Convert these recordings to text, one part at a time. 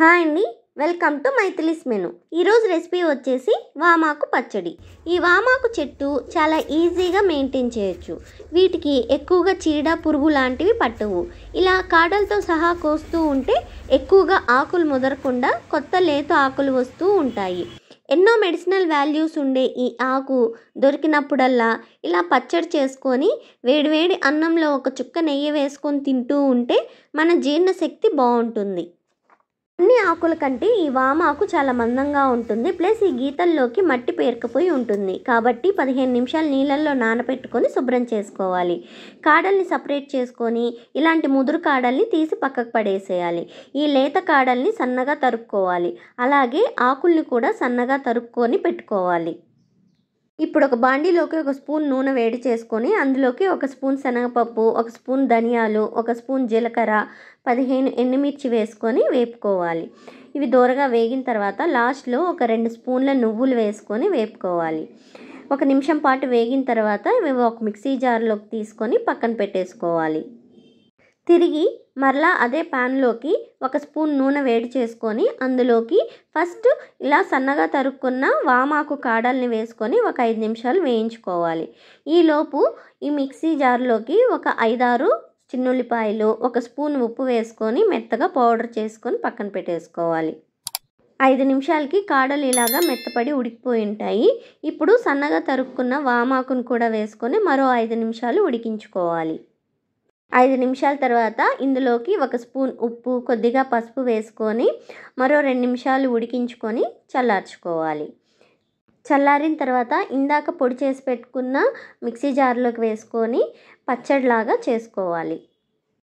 hi అండి welcome to Maithili's menu ఈరోజు recipe వచ్చేసి వామాకు పచ్చడి ఈ వామాకు చెట్టు చాలా ఈజీగా మెయింటైన్ చేయొచ్చు వీటికి ఎక్కువగా చీడ పురుగు లాంటివి పట్టవు ఇలా కాడలతో సహా కోస్తూ ఉంటే ఎక్కువగా ఆకులు ముదరకుండా కొత్త లేత ఆకులు వస్తూ ఉంటాయి ఎన్నో మెడిసినల్ వాల్యూస్ ఉండే ఈ ఆకు దొరికినప్పుడల్లా ఇలా పచ్చడి చేసుకొని వేడివేడి అన్నంలో ఒక చుక్క నెయ్యి వేసుకొని తింటూ ఉంటే మన జీర్ణశక్తి బాగుంటుంది అన్ని ఆకుల కంటే ఈ వామాకు చాలా మందంగా ఉంటుంది ప్లస్ ఈ గీతల్లోకి మట్టి పేరుకుపోయి ఉంటుంది కాబట్టి పదిహేను నిమిషాలు నీళ్ళల్లో నానబెట్టుకొని శుభ్రం చేసుకోవాలి కాడల్ని సపరేట్ చేసుకొని ఇలాంటి ముదురు కాడల్ని తీసి పక్కకు పడేసేయాలి ఈ లేత కాడల్ని సన్నగా తరుక్కోవాలి అలాగే ఆకుల్ని కూడా సన్నగా తరుక్కొని పెట్టుకోవాలి ఇప్పుడు ఒక బాండీలోకి ఒక స్పూన్ నూనె వేడి చేసుకొని అందులోకి ఒక స్పూన్ శనగపప్పు ఒక స్పూన్ ధనియాలు ఒక స్పూన్ జీలకర్ర పదిహేను ఎండుమిర్చి వేసుకొని వేపుకోవాలి ఇవి దూరగా వేగిన తర్వాత లాస్ట్లో ఒక రెండు స్పూన్ల నువ్వులు వేసుకొని వేపుకోవాలి ఒక నిమిషం పాటు వేగిన తర్వాత ఇవి ఒక మిక్సీ జార్లోకి తీసుకొని పక్కన పెట్టేసుకోవాలి తిరిగి మరలా అదే ప్యాన్లోకి ఒక స్పూన్ నూనె వేడి చేసుకొని అందులోకి ఫస్ట్ ఇలా సన్నగా తరుక్కున్న వామాకు కాడల్ని వేసుకొని ఒక ఐదు నిమిషాలు వేయించుకోవాలి ఈలోపు ఈ మిక్సీ జార్లోకి ఒక ఐదారు చిన్నుల్లిపాయలు ఒక స్పూన్ ఉప్పు వేసుకొని మెత్తగా పౌడర్ చేసుకొని పక్కన పెట్టేసుకోవాలి ఐదు నిమిషాలకి కాడలు ఇలాగా మెత్తపడి ఉడికిపోయి ఉంటాయి ఇప్పుడు సన్నగా తరుక్కున్న వామాకును కూడా వేసుకొని మరో ఐదు నిమిషాలు ఉడికించుకోవాలి ఐదు నిమిషాల తర్వాత ఇందులోకి ఒక స్పూన్ ఉప్పు కొద్దిగా పసుపు వేసుకొని మరో రెండు నిమిషాలు ఉడికించుకొని చల్లార్చుకోవాలి చల్లారిన తర్వాత ఇందాక పొడి చేసి పెట్టుకున్న మిక్సీ జార్లోకి వేసుకొని పచ్చడిలాగా చేసుకోవాలి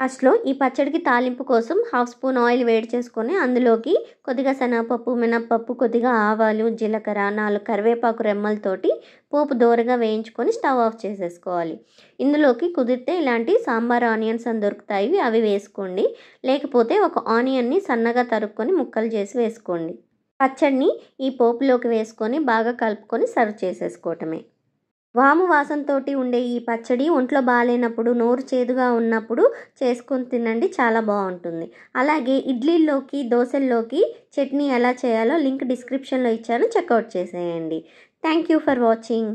ఫస్ట్లో ఈ పచ్చడికి తాలింపు కోసం హాఫ్ స్పూన్ ఆయిల్ వేడి చేసుకొని అందులోకి కొద్దిగా శనగపప్పు మినప్పప్పు కొద్దిగా ఆవాలు జీలకర్ర నాలుగు కరివేపాకు రెమ్మలతోటి పోపు దోరగా వేయించుకొని స్టవ్ ఆఫ్ చేసేసుకోవాలి ఇందులోకి కుదిరితే ఇలాంటి సాంబార్ ఆనియన్స్ అని దొరుకుతాయి అవి వేసుకోండి లేకపోతే ఒక ఆనియన్ని సన్నగా తరుక్కొని ముక్కలు చేసి వేసుకోండి పచ్చడిని ఈ పోపులోకి వేసుకొని బాగా కలుపుకొని సర్వ్ చేసేసుకోవటమే వాము వాసనతోటి ఉండే ఈ పచ్చడి ఒంట్లో బాగాలేనప్పుడు నోరు చేదుగా ఉన్నప్పుడు చేసుకొని తినండి చాలా బాగుంటుంది అలాగే ఇడ్లీల్లోకి దోశల్లోకి చట్నీ ఎలా చేయాలో లింక్ డిస్క్రిప్షన్లో ఇచ్చాను చెక్అవుట్ చేసేయండి థ్యాంక్ యూ ఫర్ వాచింగ్